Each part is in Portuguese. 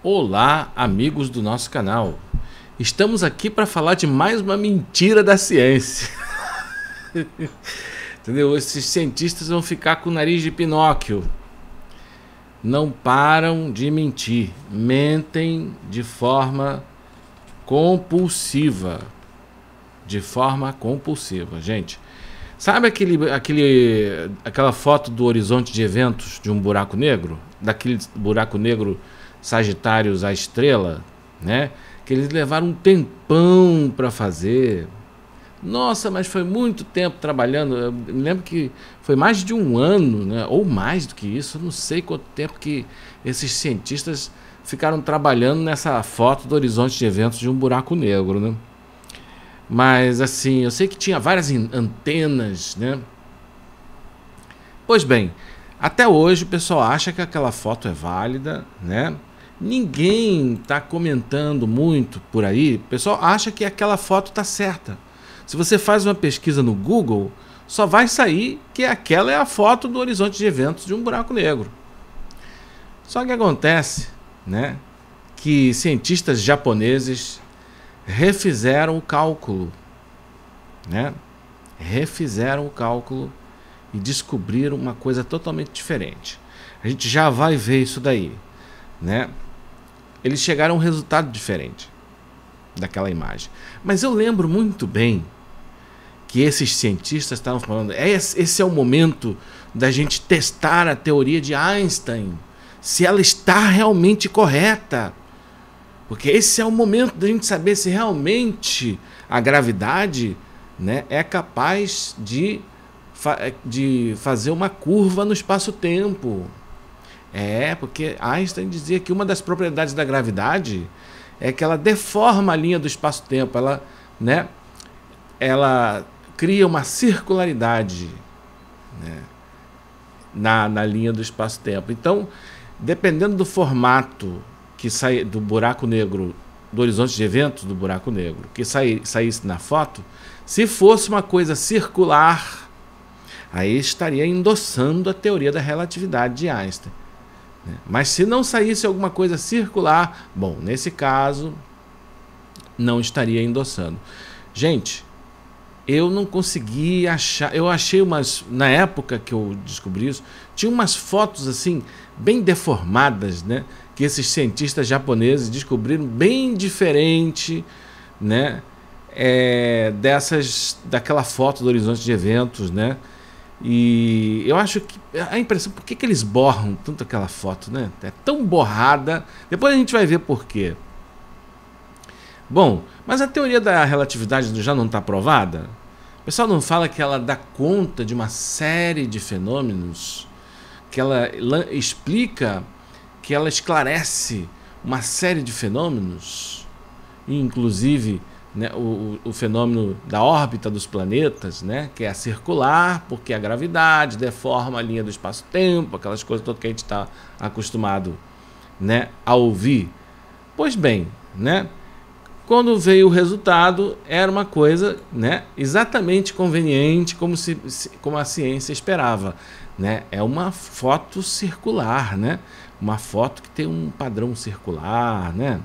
Olá, amigos do nosso canal. Estamos aqui para falar de mais uma mentira da ciência. Entendeu? Esses cientistas vão ficar com o nariz de Pinóquio. Não param de mentir, mentem de forma compulsiva. De forma compulsiva, gente. Sabe aquele, aquele, aquela foto do horizonte de eventos de um buraco negro? Daquele buraco negro Sagitários à Estrela, né? Que eles levaram um tempão para fazer. Nossa, mas foi muito tempo trabalhando. Eu lembro que foi mais de um ano, né? ou mais do que isso. Eu não sei quanto tempo que esses cientistas ficaram trabalhando nessa foto do horizonte de eventos de um buraco negro. Né? Mas assim, eu sei que tinha várias antenas. Né? Pois bem, até hoje o pessoal acha que aquela foto é válida, né? Ninguém está comentando muito por aí. O pessoal acha que aquela foto está certa. Se você faz uma pesquisa no Google, só vai sair que aquela é a foto do horizonte de eventos de um buraco negro. Só que acontece, né, que cientistas japoneses refizeram o cálculo, né? Refizeram o cálculo e descobriram uma coisa totalmente diferente. A gente já vai ver isso daí, né? eles chegaram a um resultado diferente daquela imagem. Mas eu lembro muito bem que esses cientistas estavam falando, é esse é o momento da gente testar a teoria de Einstein, se ela está realmente correta. Porque esse é o momento da gente saber se realmente a gravidade né, é capaz de, fa de fazer uma curva no espaço-tempo. É, porque Einstein dizia que uma das propriedades da gravidade é que ela deforma a linha do espaço-tempo, ela, né, ela cria uma circularidade né, na, na linha do espaço-tempo. Então, dependendo do formato que sai do buraco negro, do horizonte de eventos do buraco negro, que sai, saísse na foto, se fosse uma coisa circular, aí estaria endossando a teoria da relatividade de Einstein. Né? Mas se não saísse alguma coisa circular, bom, nesse caso, não estaria endossando. Gente, eu não consegui achar. Eu achei umas. Na época que eu descobri isso, tinha umas fotos assim, bem deformadas, né? Que esses cientistas japoneses descobriram bem diferente, né? É, dessas daquela foto do horizonte de eventos, né? E eu acho que a impressão, por que, que eles borram tanto aquela foto, né? É tão borrada. Depois a gente vai ver por quê. Bom, mas a teoria da relatividade já não está provada? O pessoal não fala que ela dá conta de uma série de fenômenos, que ela explica, que ela esclarece uma série de fenômenos, inclusive né, o, o, fenômeno da órbita dos planetas, né, que é circular, porque a gravidade deforma a linha do espaço-tempo, aquelas coisas todas que a gente está acostumado né, a ouvir. Pois bem, né, quando veio o resultado, era uma coisa né, exatamente conveniente, como, se, como a ciência esperava. Né? É uma foto circular, né? uma foto que tem um padrão circular. Né?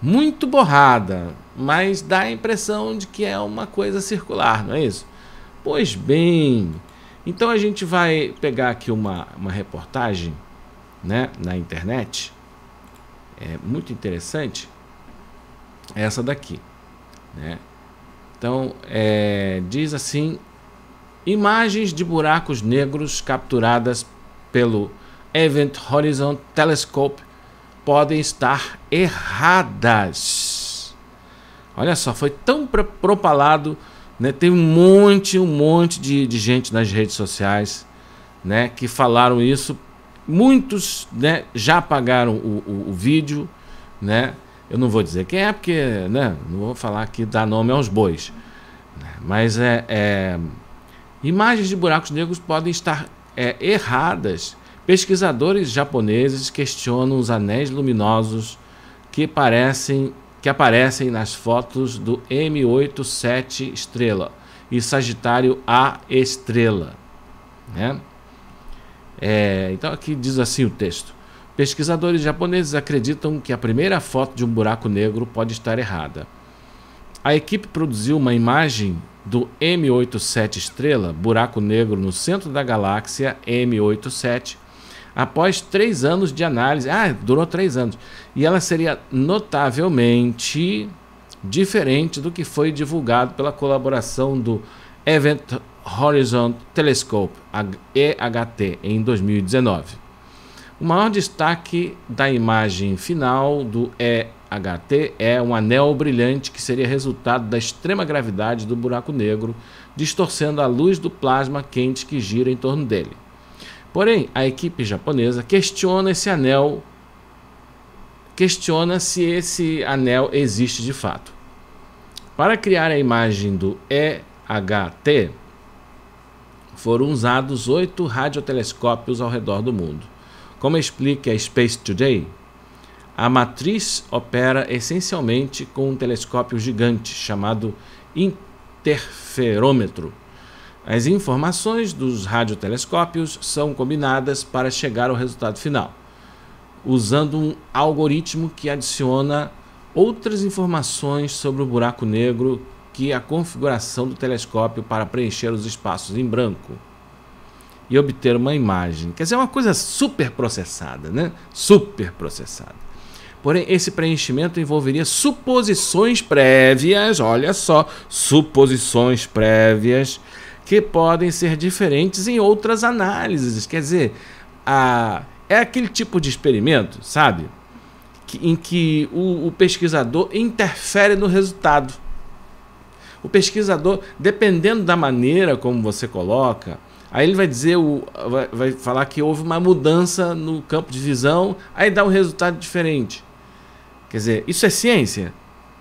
muito borrada, mas dá a impressão de que é uma coisa circular, não é isso? Pois bem, então a gente vai pegar aqui uma, uma reportagem né, na internet, é muito interessante, essa daqui. Né? Então, é, diz assim: imagens de buracos negros capturadas pelo Event Horizon Telescope podem estar erradas. Olha só, foi tão propalado, né? Tem um monte, um monte de, de gente nas redes sociais, né? Que falaram isso. Muitos, né? Já apagaram o, o, o vídeo, né? Eu não vou dizer quem é, porque, né? Não vou falar aqui dar nome aos bois. Né? Mas é, é... imagens de buracos negros podem estar é, erradas Pesquisadores japoneses questionam os anéis luminosos que parecem que aparecem nas fotos do M87 estrela e Sagitário A estrela, né? É, então aqui diz assim o texto: pesquisadores japoneses acreditam que a primeira foto de um buraco negro pode estar errada. A equipe produziu uma imagem do M87 estrela, buraco negro no centro da galáxia M87, após três anos de análise. Ah, durou três anos. E ela seria notavelmente diferente do que foi divulgado pela colaboração do Event Horizon Telescope, EHT, em 2019. O maior destaque da imagem final do EHT é um anel brilhante que seria resultado da extrema gravidade do buraco negro, distorcendo a luz do plasma quente que gira em torno dele. Porém, a equipe japonesa questiona esse anel, questiona se esse anel existe de fato. Para criar a imagem do EHT, foram usados oito radiotelescópios ao redor do mundo. Como explica a Space Today, a matriz opera essencialmente com um telescópio gigante chamado interferômetro as informações dos radiotelescópios são combinadas para chegar ao resultado final, usando um algoritmo que adiciona outras informações sobre o buraco negro que a configuração do telescópio para preencher os espaços em branco e obter uma imagem. Quer dizer, é uma coisa super processada, né? Super processada. Porém, esse preenchimento envolveria suposições prévias, olha só, suposições prévias que podem ser diferentes em outras análises. Quer dizer, a, é aquele tipo de experimento, sabe? Que, em que o, o pesquisador interfere no resultado. O pesquisador, dependendo da maneira como você coloca, Aí ele vai dizer, o, vai, vai, falar que houve uma mudança no campo de visão, aí dá um resultado diferente. Quer dizer, isso é ciência?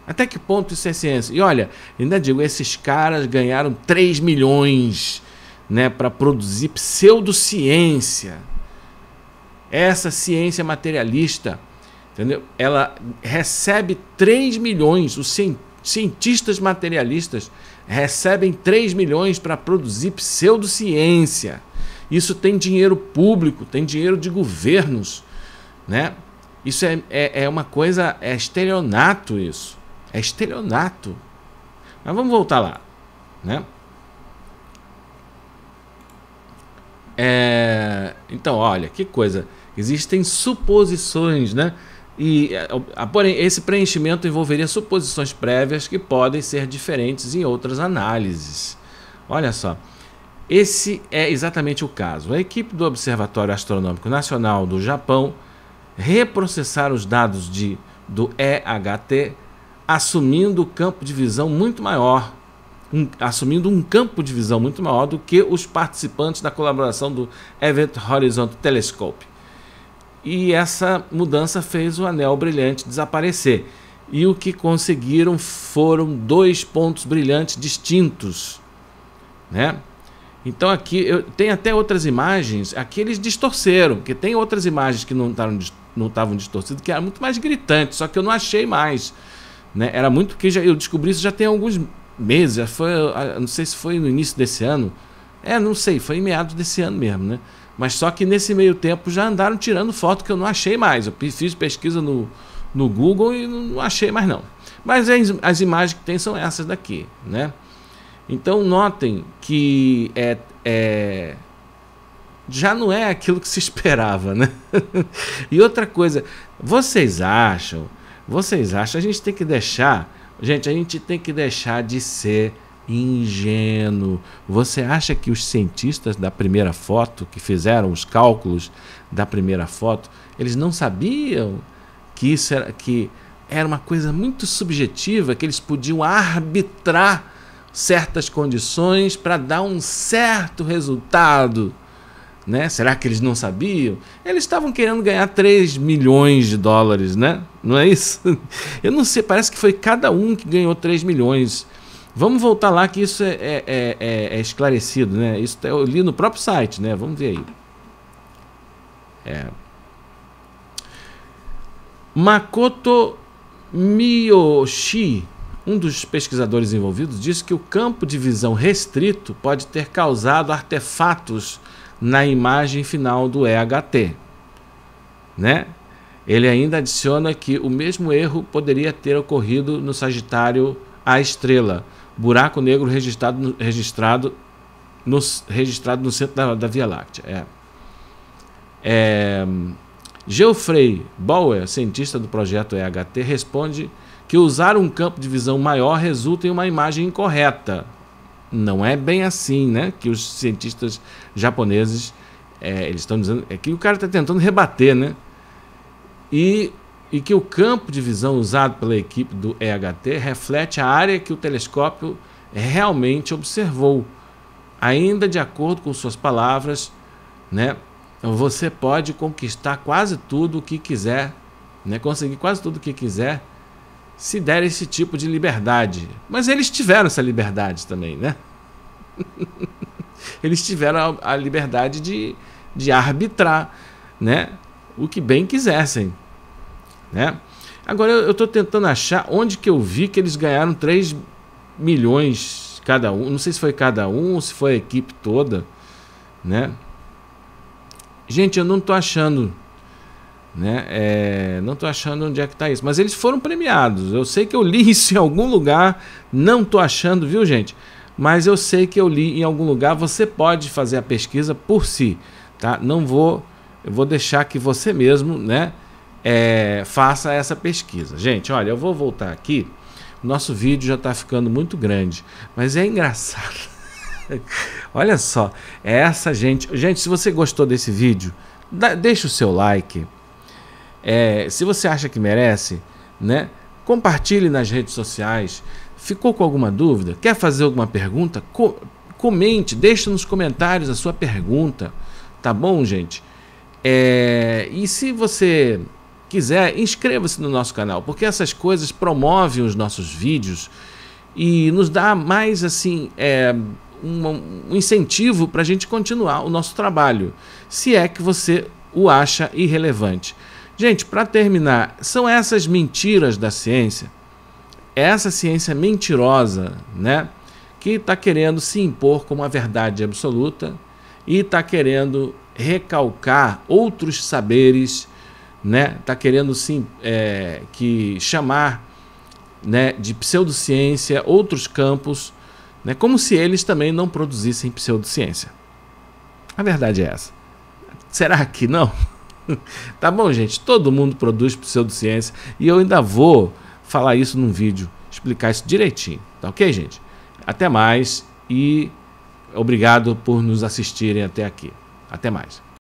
Até que ponto isso é ciência? E olha, ainda digo, esses caras ganharam 3 milhões né, para produzir pseudociência. Essa ciência materialista, entendeu? Ela recebe 3 milhões, os cientistas materialistas recebem 3 milhões para produzir pseudociência. Isso tem dinheiro público, tem dinheiro de governos, né? Isso é, é, é uma coisa, é estelionato isso. É estelionato. Mas vamos voltar lá, né? É... Então, olha, que coisa. Existem suposições, né? E, é, porém, esse preenchimento envolveria suposições prévias que podem ser diferentes em outras análises. Olha só. Esse é exatamente o caso. A equipe do Observatório Astronômico Nacional do Japão reprocessar os dados de, do EHT assumindo um campo de visão muito maior, um, assumindo um campo de visão muito maior do que os participantes da colaboração do Event Horizon Telescope. E essa mudança fez o anel brilhante desaparecer. E o que conseguiram foram dois pontos brilhantes distintos, né? Então aqui eu, tem até outras imagens, aqui eles distorceram, porque tem outras imagens que não estavam não estavam distorcidas, que era muito mais gritante, só que eu não achei mais. Né? Era muito que já, eu descobri isso já tem alguns meses, foi, ah, não sei se foi no início desse ano. É, não sei, foi em meados desse ano mesmo, né? Mas só que nesse meio tempo já andaram tirando foto que eu não achei mais. Eu fiz pesquisa no, no Google e não achei mais não. Mas é as, as imagens que tem são essas daqui, né? Então notem que é, é, já não é aquilo que se esperava, né? e outra coisa, vocês acham vocês acham? A gente tem que deixar. Gente, a gente tem que deixar de ser ingênuo. Você acha que os cientistas da primeira foto, que fizeram os cálculos da primeira foto, eles não sabiam que isso era, que era uma coisa muito subjetiva, que eles podiam arbitrar certas condições para dar um certo resultado? Né? Será que eles não sabiam? Eles estavam querendo ganhar 3 milhões de dólares, né? Não é isso? Eu não sei, parece que foi cada um que ganhou 3 milhões. Vamos voltar lá que isso é, é, é, é, é esclarecido, né? Isso eu li no próprio site, né? Vamos ver aí. É. Makoto Miyoshi, um dos pesquisadores envolvidos, disse que o campo de visão restrito pode ter causado artefatos na imagem final do EHT. Né? Ele ainda adiciona que o mesmo erro poderia ter ocorrido no Sagitário A Estrela, buraco negro registrado, registrado, no, registrado no centro da, da Via Láctea. É. É, Geoffrey Bauer, cientista do projeto EHT, responde que usar um campo de visão maior resulta em uma imagem incorreta, não é bem assim, né? Que os cientistas japoneses é, eles estão dizendo é que o cara está tentando rebater, né? E, e que o campo de visão usado pela equipe do EHT reflete a área que o telescópio realmente observou. Ainda de acordo com suas palavras, né? Você pode conquistar quase tudo o que quiser, né? Conseguir quase tudo o que quiser se der esse tipo de liberdade. Mas eles tiveram essa liberdade também, né? eles tiveram a, liberdade de, de arbitrar, né? O que bem quisessem, né? Agora eu estou tentando achar onde que eu vi que eles ganharam 3 milhões cada um. Não sei se foi cada um ou se foi a equipe toda, né? Gente, eu não estou achando né? É, não estou achando onde é que está isso. Mas eles foram premiados. Eu sei que eu li isso em algum lugar. Não estou achando, viu, gente? Mas eu sei que eu li em algum lugar. Você pode fazer a pesquisa por si. Tá? Não vou. Eu vou deixar que você mesmo né, é, faça essa pesquisa. Gente, olha, eu vou voltar aqui. Nosso vídeo já está ficando muito grande. Mas é engraçado. olha só. É essa gente. Gente, se você gostou desse vídeo, deixa o seu like é, se você acha que merece, né? Compartilhe nas redes sociais. Ficou com alguma dúvida? Quer fazer alguma pergunta? Co comente, deixe nos comentários a sua pergunta, tá bom, gente? É, e se você quiser, inscreva-se no nosso canal, porque essas coisas promovem os nossos vídeos e nos dá mais assim é, um, um incentivo para a gente continuar o nosso trabalho, se é que você o acha irrelevante. Gente, para terminar, são essas mentiras da ciência, essa ciência mentirosa, né, que está querendo se impor como a verdade absoluta e está querendo recalcar outros saberes, né, está querendo sim é, que chamar, né, de pseudociência outros campos, né, como se eles também não produzissem pseudociência. A verdade é essa. Será que não? tá bom, gente? Todo mundo produz pseudociência e eu ainda vou falar isso num vídeo, explicar isso direitinho, tá ok, gente? Até mais e obrigado por nos assistirem até aqui. Até mais.